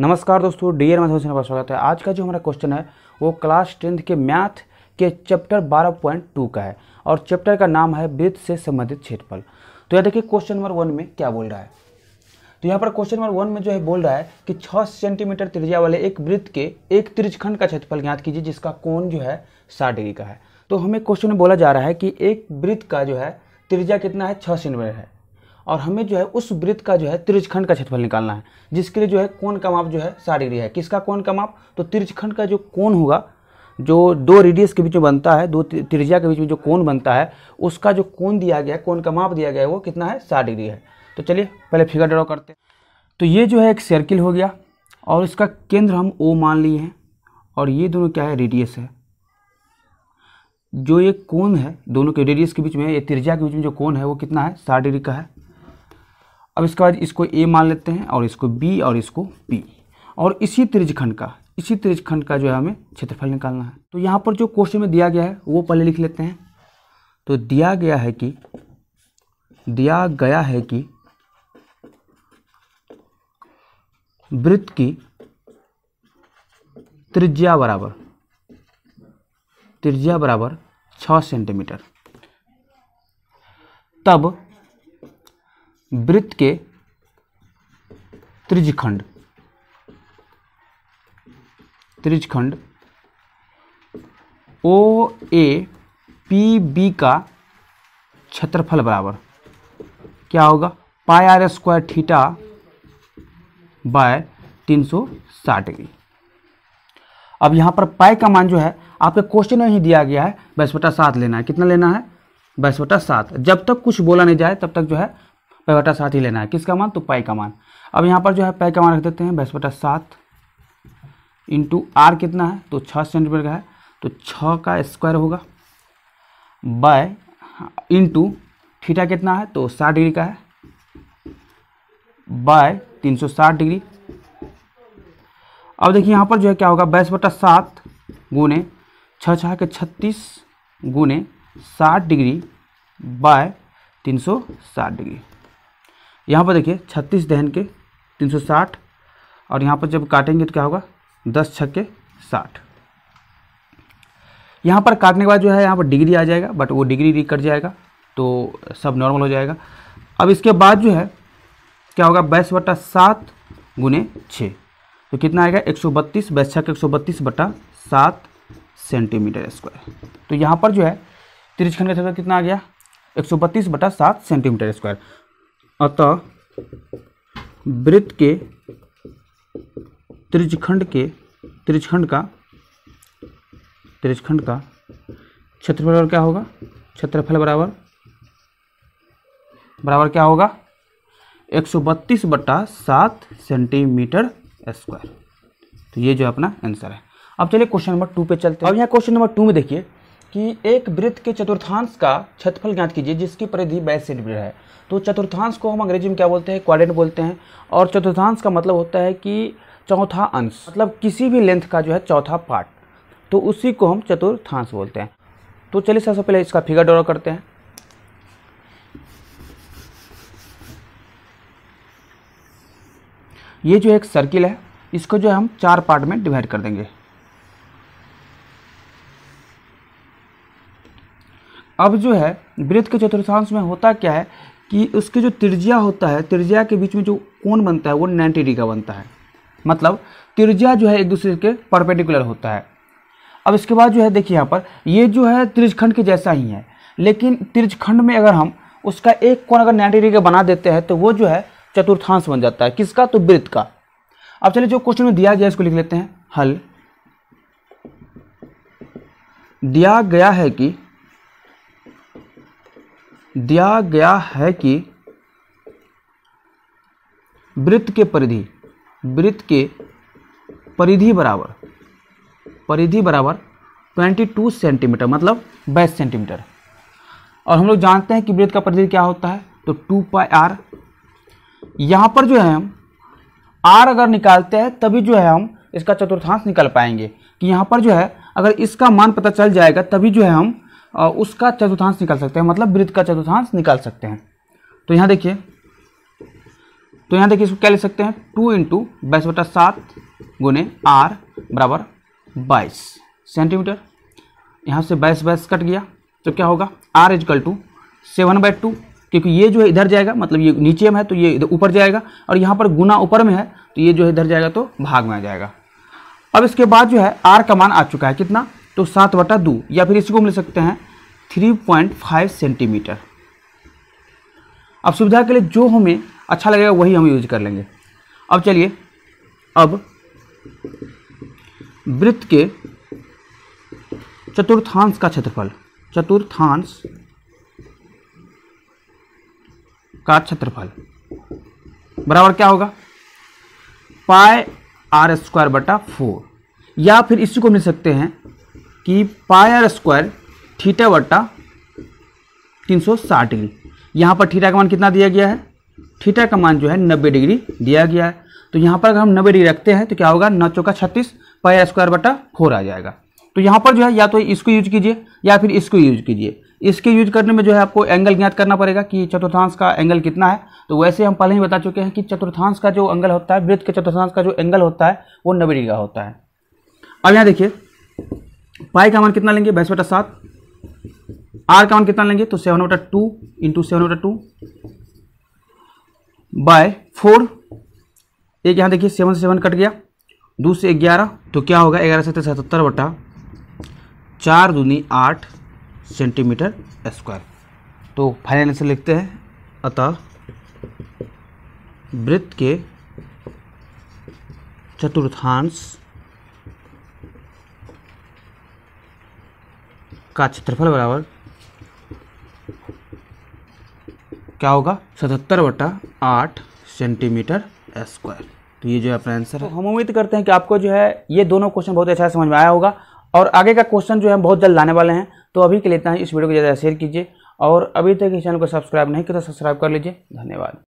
नमस्कार दोस्तों D N math का स्वागत है आज का जो हमारा क्वेश्चन है वो क्लास टेंथ के मैथ के चैप्टर 12.2 का है और चैप्टर का नाम है वृत्त से संबंधित क्षेत्रफल तो यह देखिए क्वेश्चन नंबर वन में क्या बोल रहा है तो यहाँ पर क्वेश्चन नंबर वन में जो है बोल रहा है कि छः सेंटीमीटर त्रिजा वाले एक वृत्त के एक त्रिजखंड का क्षेत्रफल ज्ञात कीजिए जिसका कोण जो है साठ डिग्री का है तो हमें क्वेश्चन में बोला जा रहा है कि एक वृत्त का जो है त्रिजा कितना है छः सेंटीमीटर है और हमें जो है उस वृत्त का जो है त्रिजखंड का क्षेत्रफल निकालना है जिसके लिए जो है कोण का माप जो है साठ डिग्री है किसका कोण का माप तो त्रिजखंड का जो कोण होगा जो दो रेडियस के बीच में बनता है दो त्रिज्या के बीच में जो कोण बनता है उसका जो कोण दिया गया है कोण का माप दिया गया है वो कितना है साठ डिग्री है तो चलिए पहले फिगर ड्रॉ करते हैं तो ये जो है एक सर्किल हो गया और इसका केंद्र हम ओ मान लिए हैं और ये दोनों क्या है रेडियस है जो ये कोण है दोनों के रेडियस के बीच में ये त्रिज्या के बीच में जो कोण है वो कितना है साठ डिग्री का है अब इसके बाद इसको ए मान लेते हैं और इसको बी और इसको पी और इसी त्रिजखंड का इसी त्रिजखंड का जो है हमें क्षेत्रफल निकालना है तो यहाँ पर जो क्वेश्चन में दिया गया है वो पहले लिख लेते हैं तो दिया गया है कि दिया गया है कि वृत्त की त्रिज्या बराबर त्रिज्या बराबर छः सेंटीमीटर तब वृत्त के त्रिजखंड त्रिजखंड ओ ए पी बी का क्षेत्रफल बराबर क्या होगा pi r square theta by तीन सौ साठ डिग्री अब यहाँ पर पाई का मान जो है आपके क्वेश्चन में ही दिया गया है बैसवटा सात लेना है कितना लेना है बैसवटा सात जब तक कुछ बोला नहीं जाए तब तक जो है पाई बटा सात ही लेना है किसका मान तो पाई का मान अब यहाँ पर जो है पाई का मान रख देते हैं बाईस बटा सात इंटू आर कितना है तो छः सेंटीमीटर का है तो छः का स्क्वायर होगा बाय इंटू थीटा कितना है तो साठ डिग्री का है बाय तीन सौ साठ डिग्री अब देखिए यहाँ पर जो है क्या होगा बाईस बटा सात गुने छः छः के छत्तीस गुने साठ डिग्री बाय तीन सौ साठ डिग्री यहाँ पर देखिए छत्तीस दहन के तीन सौ साठ और यहाँ पर जब काटेंगे तो क्या होगा दस छक्के साठ यहाँ पर काटने के बाद जो है यहाँ पर डिग्री आ जाएगा बट वो डिग्री री कट जाएगा तो सब नॉर्मल हो जाएगा अब इसके बाद जो है क्या होगा बाईस बटा सात गुने छः तो कितना आएगा एक सौ बत्तीस बाईस छक्के एक सौ बत्तीस बटा सात सेंटीमीटर स्क्वायर तो यहाँ पर जो है त्रिजखंड का क्षेत्रफल कितना आ गया एक सौ बत्तीस बटा सात सेंटीमीटर स्क्वायर अतः वृत्त के त्रिजखंड के त्रिजखंड का त्रिजखंड का क्षेत्रफल बराबर क्या होगा क्षेत्रफल बराबर बराबर क्या होगा एक सौ बत्तीस बट्टा सात सेंटीमीटर स्क्वायर तो ये जो अपना आंसर है अब चलिए क्वेश्चन नंबर टू पे चलते हैं अब यहाँ क्वेश्चन नंबर टू में देखिए कि एक वृत्त के चतुर्थांश का क्षेत्रफल ज्ञात कीजिए जिसकी परिधि बाईस सेंटीमीटर है तो चतुर्थांश को हम अंग्रेजी में क्या बोलते हैं क्वाड्रेंट बोलते हैं और चतुर्थांश का मतलब होता है कि चौथा अंश मतलब किसी भी लेंथ का जो है चौथा पार्ट तो उसी को हम चतुर्थांश बोलते हैं तो चलिए सबसे पहले इसका फिगर ड्रॉ करते हैं ये जो एक सर्किल है इसको जो है हम चार पार्ट में डिवाइड कर देंगे अब जो है वृत्त के चतुर्थांश में होता क्या है कि उसके जो त्रिज्या होता है त्रिज्या के बीच में जो कोण बनता है वो नाइन्टी डिग्री का बनता है मतलब त्रिज्या जो है एक दूसरे के परपेंडिकुलर होता है अब इसके बाद जो है देखिए यहाँ पर ये जो है त्रिजखंड के जैसा ही है लेकिन त्रिजखंड में अगर हम उसका एक कोण अगर नाइन्टी डिग्री का बना देते हैं तो वो जो है चतुर्थांश बन जाता है किसका तो वृत्त का अब चलिए जो क्वेश्चन में दिया गया इसको लिख लेते हैं हल दिया गया है कि दिया गया है कि वृत्त के परिधि वृत्त के परिधि बराबर परिधि बराबर 22 सेंटीमीटर मतलब बाईस सेंटीमीटर और हम लोग जानते हैं कि वृत्त का परिधि क्या होता है तो टू पाई आर यहाँ पर जो है हम आर अगर निकालते हैं तभी जो है हम इसका चतुर्थांश निकल पाएंगे कि यहाँ पर जो है अगर इसका मान पता चल जाएगा तभी जो है हम उसका चतुर्थांश निकाल सकते हैं मतलब वृत्त का चतुर्थांश निकाल सकते हैं तो यहाँ देखिए तो यहाँ देखिए इसको क्या ले सकते हैं टू इंटू बाईस बटा सात गुने आर बराबर बाईस सेंटीमीटर यहाँ से बाईस बाईस कट गया तो क्या होगा r is equal to seven by two क्योंकि ये जो है इधर जाएगा मतलब ये नीचे में है तो ये इधर ऊपर जाएगा और यहाँ पर गुना ऊपर में है तो ये जो है इधर जाएगा तो भाग में आ जाएगा अब इसके बाद जो है आर का मान आ चुका है कितना तो सात बटा दो या फिर इसको हम ले सकते हैं 3.5 सेंटीमीटर अब सुविधा के लिए जो हमें अच्छा लगेगा वही हम यूज कर लेंगे अब चलिए अब वृत्त के चतुर्थांश का क्षेत्रफल चतुर्थांश का क्षेत्रफल बराबर क्या होगा पाए आर स्क्वायर बटा फोर या फिर इसी को मिल सकते हैं कि पाए आर स्क्वायर थीटा बट्टा तीन डिग्री यहाँ पर थीटा का मान कितना दिया गया है थीटा का मान जो है नब्बे डिग्री दिया गया है तो यहाँ पर अगर हम नब्बे डिग्री रखते हैं तो क्या होगा नौ चौका छत्तीस पाया स्क्वायर बटा फोर आ जाएगा तो यहाँ पर जो है या तो इसको यूज कीजिए या फिर इसको यूज कीजिए इसके यूज करने में जो है आपको एंगल ज्ञात करना पड़ेगा कि चतुर्थांश का एंगल कितना है तो वैसे हम पहले ही बता चुके हैं कि चतुर्थांश का जो एंगल होता है वृत्त के चतुर्थांश का जो एंगल होता है वो नब्बे डिग्री का होता है अब यहाँ देखिए पाई का मान कितना लेंगे बाईस बटा सात आर का मान कितना लेंगे तो सेवन बटा टू इंटू सेवन बटा टू बाय फोर एक यहाँ देखिए सेवन सेवन कट गया दो से ग्यारह तो क्या होगा ग्यारह से सतहत्तर बटा चार दूनी आठ सेंटीमीटर स्क्वायर तो फाइनल आंसर लिखते हैं अतः वृत्त के चतुर्थांश का क्षेत्रफल बराबर क्या होगा सतहत्तर बटा आठ सेंटीमीटर स्क्वायर तो ये जो अपना आंसर है तो हम उम्मीद करते हैं कि आपको जो है ये दोनों क्वेश्चन बहुत अच्छा समझ में आया होगा और आगे का क्वेश्चन जो है बहुत जल्द लाने वाले हैं तो अभी के लिए इतना इस वीडियो को ज़्यादा शेयर कीजिए और अभी तक इस चैनल को सब्सक्राइब नहीं किया तो सब्सक्राइब कर लीजिए धन्यवाद